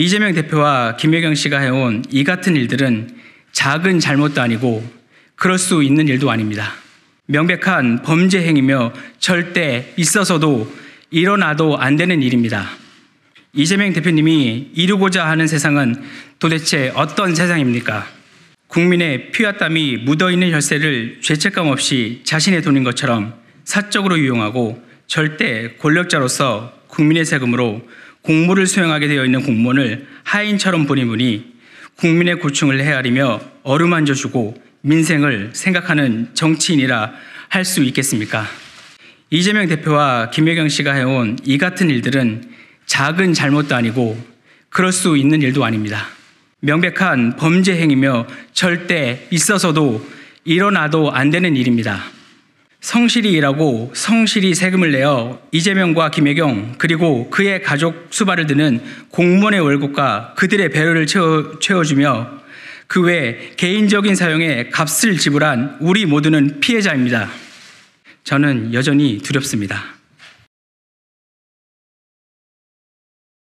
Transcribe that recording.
이재명 대표와 김혜경 씨가 해온 이 같은 일들은 작은 잘못도 아니고 그럴 수 있는 일도 아닙니다. 명백한 범죄 행위며 절대 있어서도 일어나도 안 되는 일입니다. 이재명 대표님이 이루고자 하는 세상은 도대체 어떤 세상입니까? 국민의 피와 땀이 묻어있는 혈세를 죄책감 없이 자신의 돈인 것처럼 사적으로 유용하고 절대 권력자로서 국민의 세금으로 공무를 수행하게 되어 있는 공무원을 하인처럼 부리무니 국민의 고충을 헤아리며 어루만져주고 민생을 생각하는 정치인이라 할 수 있겠습니까? 이재명 대표와 김혜경 씨가 해온 이 같은 일들은 작은 잘못도 아니고 그럴 수 있는 일도 아닙니다. 명백한 범죄 행위며 절대 있어서도 일어나도 안 되는 일입니다. 성실히 일하고 성실히 세금을 내어 이재명과 김혜경 그리고 그의 가족 수발을 드는 공무원의 월급과 그들의 배를 채워, 채워주며 그 외 개인적인 사용에 값을 지불한 우리 모두는 피해자입니다. 저는 여전히 두렵습니다.